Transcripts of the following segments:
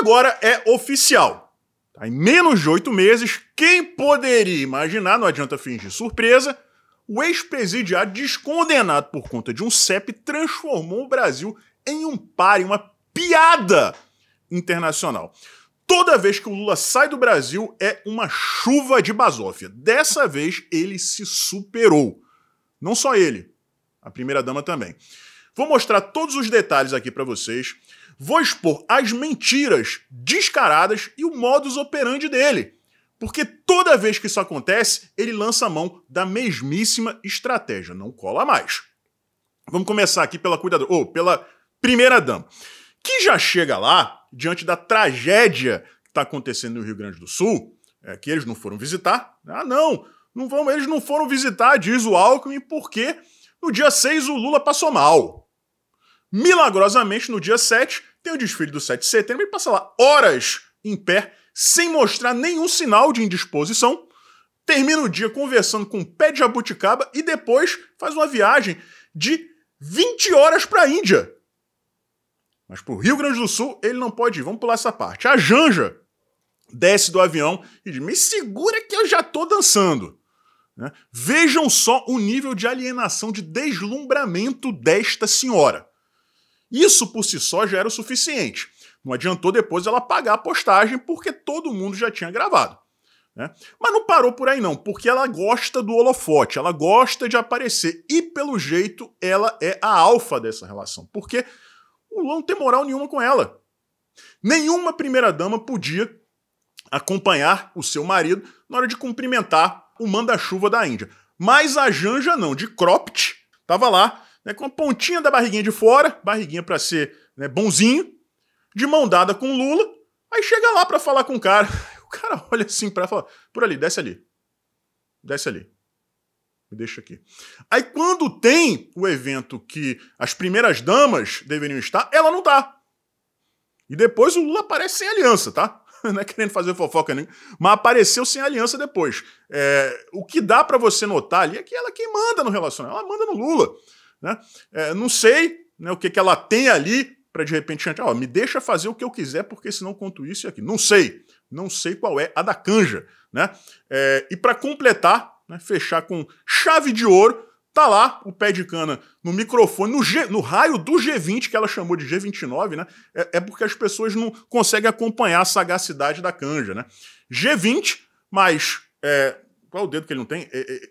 agora é oficial. Tá? Em menos de oito meses, quem poderia imaginar, não adianta fingir surpresa, o ex-presidiário descondenado por conta de um CEP transformou o Brasil em um par, em uma piada internacional. Toda vez que o Lula sai do Brasil é uma chuva de basófia. Dessa vez ele se superou. Não só ele, a primeira dama também. Vou mostrar todos os detalhes aqui para vocês vou expor as mentiras descaradas e o modus operandi dele. Porque toda vez que isso acontece, ele lança a mão da mesmíssima estratégia, não cola mais. Vamos começar aqui pela cuidadora, ou pela primeira dama, que já chega lá diante da tragédia que está acontecendo no Rio Grande do Sul, é, que eles não foram visitar. Ah, não, não vão, eles não foram visitar, diz o Alckmin, porque no dia 6 o Lula passou mal. Milagrosamente, no dia 7, tem o desfile do 7 de setembro e passa lá horas em pé, sem mostrar nenhum sinal de indisposição. Termina o dia conversando com o pé de jabuticaba e depois faz uma viagem de 20 horas para a Índia. Mas para o Rio Grande do Sul ele não pode ir. Vamos pular essa parte. A Janja desce do avião e diz: Me segura que eu já tô dançando. Né? Vejam só o nível de alienação, de deslumbramento desta senhora. Isso por si só já era o suficiente. Não adiantou depois ela pagar a postagem porque todo mundo já tinha gravado. Né? Mas não parou por aí, não, porque ela gosta do holofote, ela gosta de aparecer. E pelo jeito, ela é a alfa dessa relação. Porque o Lula não tem moral nenhuma com ela. Nenhuma primeira-dama podia acompanhar o seu marido na hora de cumprimentar o manda-chuva da Índia. Mas a Janja não, de cropped, estava lá né, com a pontinha da barriguinha de fora, barriguinha para ser né, bonzinho, de mão dada com o Lula, aí chega lá para falar com o cara. O cara olha assim para falar: por ali, desce ali. Desce ali. Me deixa aqui. Aí quando tem o evento que as primeiras damas deveriam estar, ela não tá. E depois o Lula aparece sem aliança, tá? não é querendo fazer fofoca nenhuma, mas apareceu sem aliança depois. É, o que dá para você notar ali é que ela é quem manda no relacionamento, ela manda no Lula. Né? É, não sei né, o que, que ela tem ali para de repente chantar, me deixa fazer o que eu quiser, porque senão conto isso e aqui. Não sei, não sei qual é a da canja. Né? É, e para completar, né, fechar com chave de ouro, tá lá o pé de cana no microfone, no, G, no raio do G20, que ela chamou de G29, né? É, é, porque as pessoas não conseguem acompanhar a sagacidade da canja, né? G20, mais. É, qual é o dedo que ele não tem? É, é, é,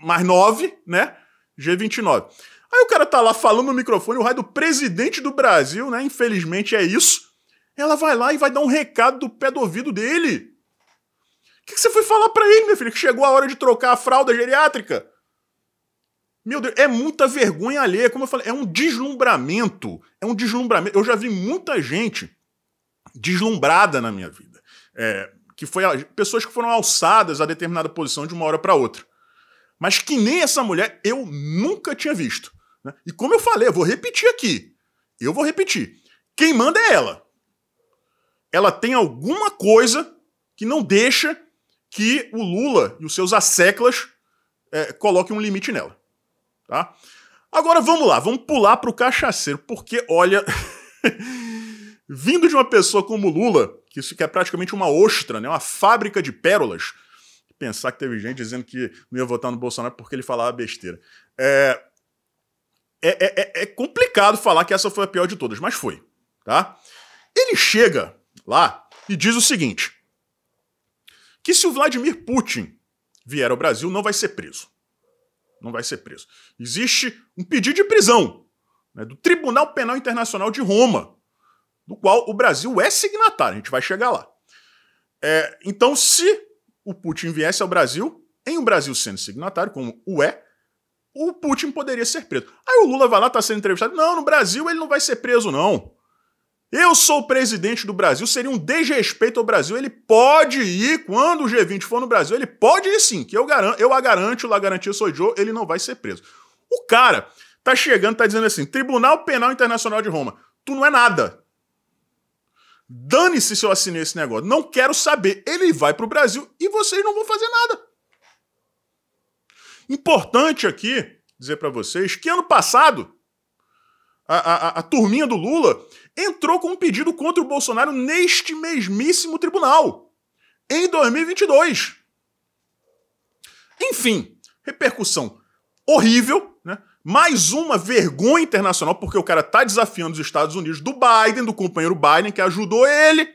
mais 9, né? G29. Aí o cara tá lá falando no microfone, o raio do presidente do Brasil, né? Infelizmente é isso. Ela vai lá e vai dar um recado do pé do ouvido dele. O que, que, você foi falar para ele, meu filho? Que chegou a hora de trocar a fralda geriátrica? Meu Deus, é muita vergonha alheia. Como eu falei, é um deslumbramento. É um deslumbramento. Eu já vi muita gente deslumbrada na minha vida. É, que foi pessoas que foram alçadas a determinada posição de uma hora para outra mas que nem essa mulher eu nunca tinha visto. Né? E como eu falei, eu vou repetir aqui. Eu vou repetir. Quem manda é ela. Ela tem alguma coisa que não deixa que o Lula e os seus asseclas é, coloquem um limite nela. Tá? Agora vamos lá, vamos pular para o cachaceiro, porque olha. vindo de uma pessoa como Lula, que isso que é praticamente uma ostra, né, uma fábrica de pérolas, Pensar que teve gente dizendo que não ia votar no Bolsonaro porque ele falava besteira. É, é, é, é, é complicado falar que essa foi a pior de todas, mas foi. Tá? Ele chega lá e diz o seguinte: que se o Vladimir Putin vier ao Brasil, não vai ser preso. Não vai ser preso. Existe um pedido de prisão né, do Tribunal Penal Internacional de Roma, do qual o Brasil é signatário. A gente vai chegar lá. É, então, se o Putin viesse ao Brasil, em um Brasil sendo signatário, como o é, o Putin poderia ser preso. Aí o Lula vai lá, tá sendo entrevistado. Não, no Brasil ele não vai ser preso, não. Eu sou o presidente do Brasil, seria um desrespeito ao Brasil. Ele pode ir, quando o G20 for no Brasil, ele pode ir sim, que eu garanto, eu a garanto, lá garantia sou Joe, ele não vai ser preso. O cara tá chegando, tá dizendo assim: Tribunal Penal Internacional de Roma, tu não é nada. Dane-se se eu assinei esse negócio. Não quero saber. Ele vai para o Brasil e vocês não vão fazer nada. Importante aqui dizer para vocês que ano passado a, a, a, turminha do Lula entrou com um pedido contra o Bolsonaro neste mesmíssimo tribunal, em 2022. Enfim, repercussão horrível, mais uma vergonha internacional, porque o cara tá desafiando os Estados Unidos do Biden, do companheiro Biden, que ajudou ele,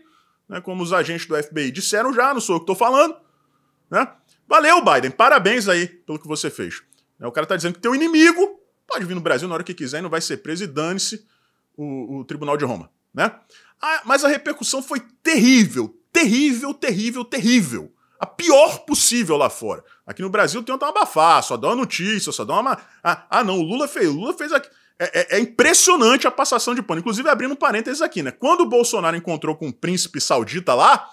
né, como os agentes do FBI disseram já, não sou eu que estou falando. Né? Valeu, Biden, parabéns aí pelo que você fez. É, o cara tá dizendo que teu inimigo pode vir no Brasil na hora que quiser e não vai ser preso e dane-se o, o, Tribunal de Roma. Né? Ah, mas a repercussão foi terrível, terrível, terrível, terrível a pior possível lá fora. Aqui no Brasil tenta abafar, só dá uma notícia, só dá uma. Ah, ah não, o Lula fez. O Lula fez aqui. É, é, é, impressionante a passação de pano. Inclusive, abrindo um parênteses aqui, né? Quando o Bolsonaro encontrou com o um príncipe saudita lá,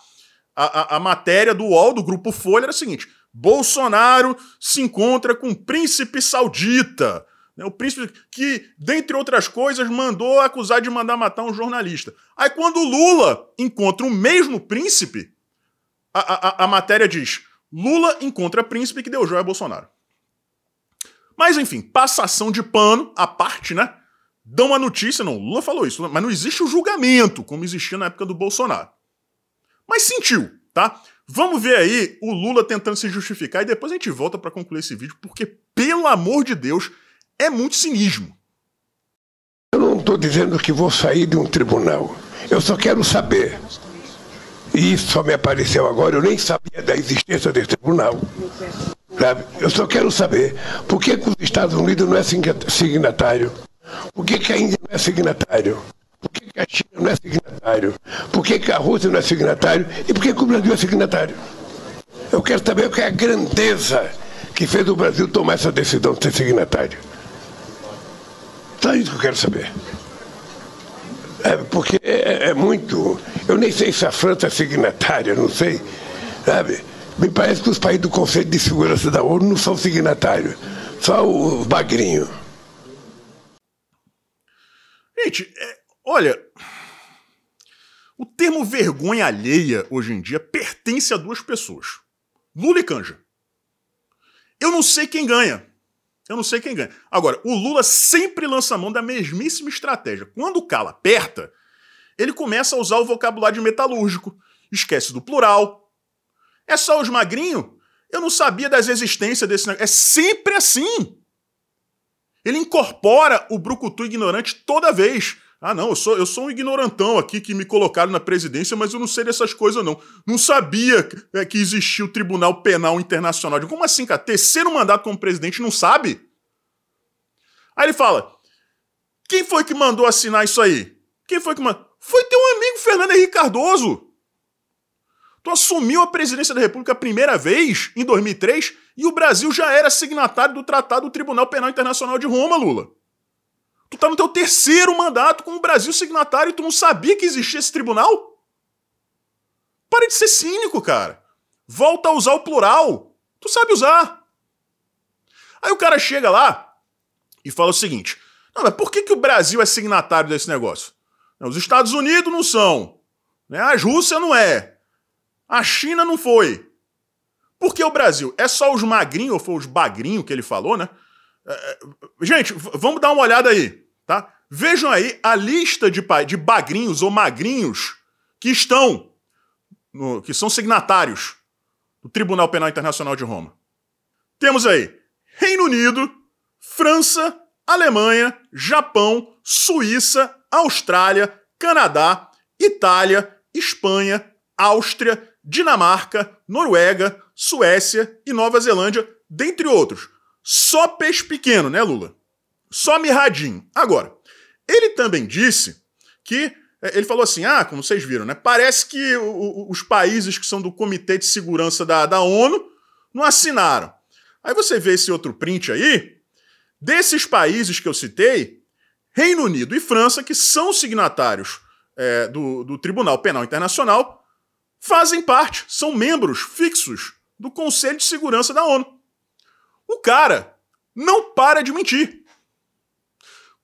a, a, a, matéria do UOL, do grupo Folha, era a seguinte: Bolsonaro se encontra com o um príncipe saudita. Né? O príncipe que, dentre outras coisas, mandou acusar de mandar matar um jornalista. Aí, quando o Lula encontra o mesmo príncipe, a, a, matéria diz: Lula encontra príncipe que deu joia a Bolsonaro. Mas enfim, passação de pano, à parte, né? Dão uma notícia, não, Lula falou isso, mas não existe o julgamento como existia na época do Bolsonaro. Mas sentiu, tá? Vamos ver aí o Lula tentando se justificar e depois a gente volta para concluir esse vídeo, porque, pelo amor de Deus, é muito cinismo. Eu não estou dizendo que vou sair de um tribunal. Eu só quero saber e isso só me apareceu agora, eu nem sabia da existência desse tribunal. Eu só quero saber por que, que os Estados Unidos não é signatário? Por que, que a Índia não é signatário? Por que, que a China não é signatário? Por que, que a Rússia não é signatário? E por que, que o Brasil é signatário? Eu quero saber o que é a grandeza que fez o Brasil tomar essa decisão de ser signatário. Só isso que eu quero saber. É porque é, é muito. Eu nem sei se a França é signatária, não sei. Sabe? Me parece que os países do Conselho de Segurança da ONU não são signatários, só o Bagrinho. Gente, é, olha. O termo vergonha alheia, hoje em dia, pertence a duas pessoas: Lula e Canja. Eu não sei quem ganha. Eu não sei quem ganha. Agora, o Lula sempre lança a mão da mesmíssima estratégia. Quando o cala aperta, ele começa a usar o vocabulário metalúrgico. Esquece do plural. É só os magrinhos? Eu não sabia das existências desse negócio. É sempre assim. Ele incorpora o brucutu ignorante toda vez. Ah, não, eu sou, eu sou um ignorantão aqui que me colocaram na presidência, mas eu não sei dessas coisas, não. Não sabia que é, existia o Tribunal Penal Internacional. Como assim, cara? Terceiro mandato como presidente não sabe? Aí ele fala: quem foi que mandou assinar isso aí? Quem foi que mandou? Foi teu amigo Fernando Henrique Cardoso. Tu assumiu a presidência da República a primeira vez, em 2003, e o Brasil já era signatário do Tratado do Tribunal Penal Internacional de Roma, Lula. Tu tá no teu terceiro mandato com o Brasil signatário e tu não sabia que existia esse tribunal? Para de ser cínico, cara. Volta a usar o plural. Tu sabe usar. Aí o cara chega lá e fala o seguinte: Não, mas por que, que o Brasil é signatário desse negócio? Os Estados Unidos não são. Né? A Rússia não é. A China não foi. Por que o Brasil? É só os magrinhos, ou foi os bagrinhos que ele falou, né? É, é gente, vamos dar uma olhada aí, tá? Vejam aí a lista de, de bagrinhos ou magrinhos que estão, no, que são signatários do Tribunal Penal Internacional de Roma. Temos aí Reino Unido, França, Alemanha, Japão, Suíça, Austrália, Canadá, Itália, Espanha, Áustria, Dinamarca, Noruega, Suécia e Nova Zelândia, dentre outros. Só peixe pequeno, né, Lula? Só mirradinho. Agora, ele também disse que. Eh, ele falou assim: ah, como vocês viram, né? Parece que os países que são do Comitê de Segurança da, da ONU não assinaram. Aí você vê esse outro print aí, desses países que eu citei, Reino Unido e França, que são signatários é, do, do Tribunal Penal Internacional, fazem parte, são membros fixos do Conselho de Segurança da ONU. O cara não para de mentir.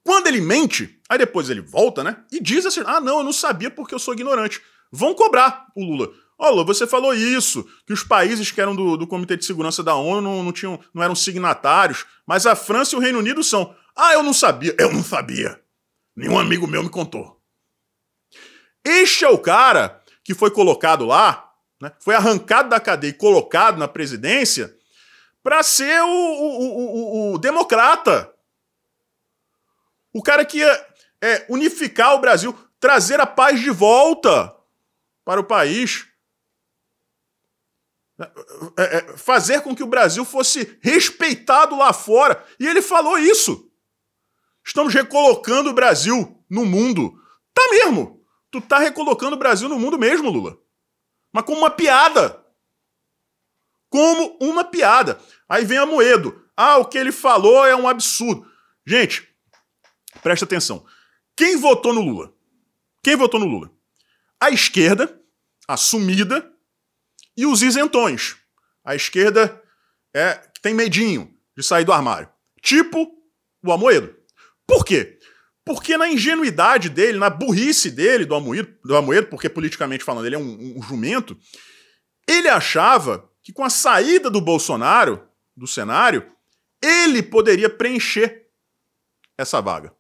Quando ele mente, aí depois ele volta, né? E diz assim: ah, não, eu não sabia porque eu sou ignorante. Vão cobrar o Lula. Ó, Lula, você falou isso, que os países que eram do, do Comitê de Segurança da ONU não, não, tinham, não eram signatários, mas a França e o Reino Unido são. Ah, eu não sabia. Eu não sabia. Nenhum amigo meu me contou. Este é o cara que foi colocado lá, né, foi arrancado da cadeia e colocado na presidência para ser o, o, o, o, democrata. O cara que ia é, unificar o Brasil, trazer a paz de volta para o país. É, é, é, fazer com que o Brasil fosse respeitado lá fora. E ele falou isso. Estamos recolocando o Brasil no mundo. Tá mesmo! Tu tá recolocando o Brasil no mundo mesmo, Lula. Mas como uma piada. Como uma piada. Aí vem a Moedo. Ah, o que ele falou é um absurdo. Gente, presta atenção. Quem votou no Lula? Quem votou no Lula? A esquerda, assumida, e os isentões. A esquerda é tem medinho de sair do armário. Tipo o Amoedo. Por quê? Porque na ingenuidade dele, na burrice dele, do Amoedo, do Amoedo porque politicamente falando ele é um, um jumento, ele achava que com a saída do Bolsonaro do cenário, ele poderia preencher essa vaga.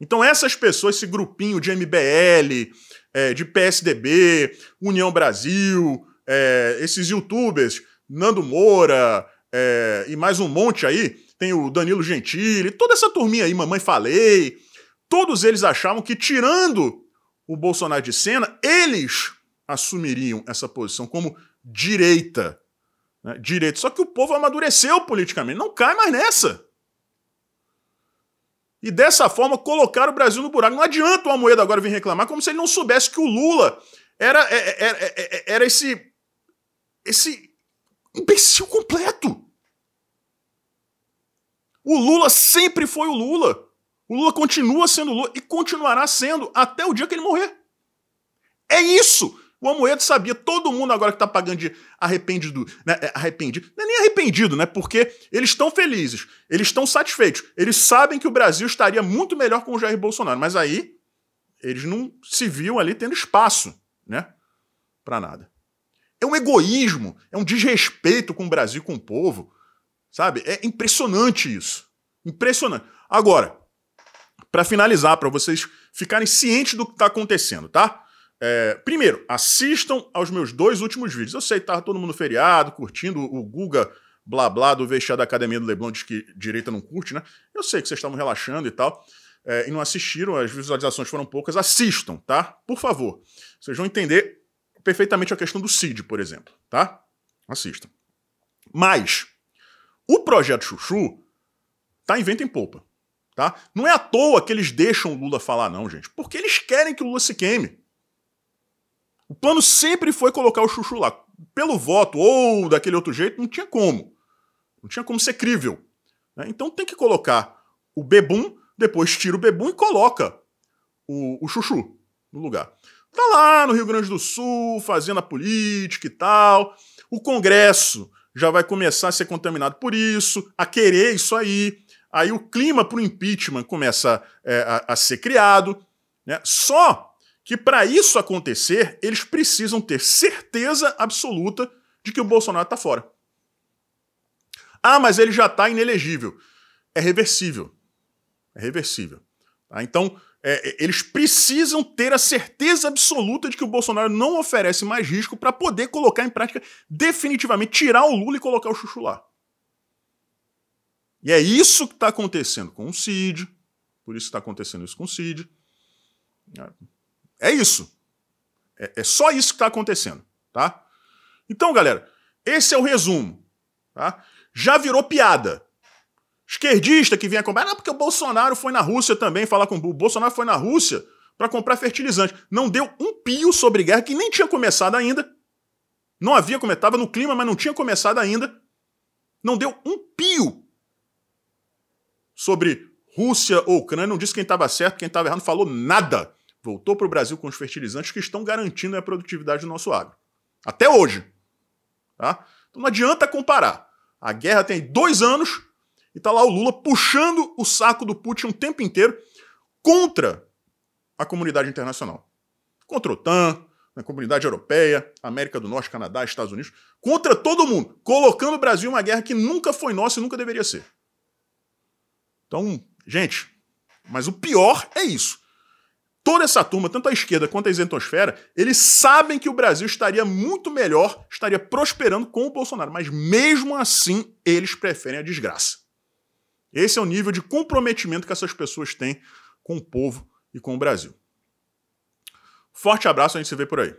Então essas pessoas, esse grupinho de MBL, é, de PSDB, União Brasil, é, esses youtubers, Nando Moura é, e mais um monte aí, tem o Danilo Gentili, toda essa turminha aí, Mamãe Falei, todos eles achavam que, tirando o Bolsonaro de cena, eles assumiriam essa posição como direita. Né? Direita. Só que o povo amadureceu politicamente, não cai mais nessa. E dessa forma colocar o Brasil no buraco. Não adianta o Amoedo agora vir reclamar como se ele não soubesse que o Lula era, era, é, era, é, é, era esse, esse imbecil completo. O Lula sempre foi o Lula. O Lula continua sendo Lula e continuará sendo até o dia que ele morrer. É isso! O Amoedo sabia, todo mundo agora que tá pagando de arrependido, né? É, arrependido. Não é nem arrependido, né? Porque eles estão felizes, eles estão satisfeitos, eles sabem que o Brasil estaria muito melhor com o Jair Bolsonaro, mas aí eles não se viam ali tendo espaço, né? Para nada. É um egoísmo, é um desrespeito com o Brasil, com o povo. Sabe? É impressionante isso. Impressionante. Agora, para finalizar, para vocês ficarem cientes do que está acontecendo, tá? É, primeiro, assistam aos meus dois últimos vídeos. Eu sei que tá todo mundo feriado, curtindo o Guga blá blá do vestiário da Academia do Leblon, diz que direita não curte, né? Eu sei que vocês estavam relaxando e tal, é, e não assistiram, as visualizações foram poucas. Assistam, tá? Por favor. Vocês vão entender perfeitamente a questão do CID, por exemplo, tá? Assistam. Mas, o projeto Chuchu tá inventa em polpa. Tá? Não é à toa que eles deixam o Lula falar, não, gente. Porque eles querem que o Lula se queime. O plano sempre foi colocar o Chuchu lá. Pelo voto ou daquele outro jeito, não tinha como. Não tinha como ser crível. Né? Então tem que colocar o Bebum, depois tira o Bebum e coloca o, o Chuchu no lugar. Tá lá no Rio Grande do Sul, fazendo a política e tal. O Congresso já vai começar a ser contaminado por isso, a querer isso aí. Aí o clima para o impeachment começa é, a, a, ser criado. Né? Só que para isso acontecer, eles precisam ter certeza absoluta de que o Bolsonaro está fora. Ah, mas ele já está inelegível. É reversível. É reversível. Tá? Então, é, é, eles precisam ter a certeza absoluta de que o Bolsonaro não oferece mais risco para poder colocar em prática definitivamente, tirar o Lula e colocar o Chuchu lá. E é isso que está acontecendo com o Cid, por isso está acontecendo isso com o Cid. É, é isso. É, é só isso que está acontecendo, tá? Então, galera, esse é o resumo, tá? Já virou piada. Esquerdista que vinha comprar. Ah, porque o Bolsonaro foi na Rússia também falar com o Bolsonaro foi na Rússia para comprar fertilizante. Não deu um pio sobre guerra que nem tinha começado ainda. Não havia começado, estava no clima, mas não tinha começado ainda. Não deu um pio sobre Rússia ou Ucrânia, não disse quem estava certo, quem estava errado, não falou nada. Voltou para o Brasil com os fertilizantes que estão garantindo a produtividade do nosso agro. Até hoje. Tá? Então não adianta comparar. A guerra tem dois anos, e tá lá o Lula puxando o saco do Putin o tempo inteiro contra a comunidade internacional. Contra a OTAN, na comunidade europeia, América do Norte, Canadá, Estados Unidos, contra todo mundo, colocando o Brasil em uma guerra que nunca foi nossa e nunca deveria ser. Então, gente, mas o pior é isso. Toda essa turma, tanto a esquerda quanto a isentosfera, eles sabem que o Brasil estaria muito melhor, estaria prosperando com o Bolsonaro, mas mesmo assim eles preferem a desgraça. Esse é o nível de comprometimento que essas pessoas têm com o povo e com o Brasil. Forte abraço, a gente se vê por aí.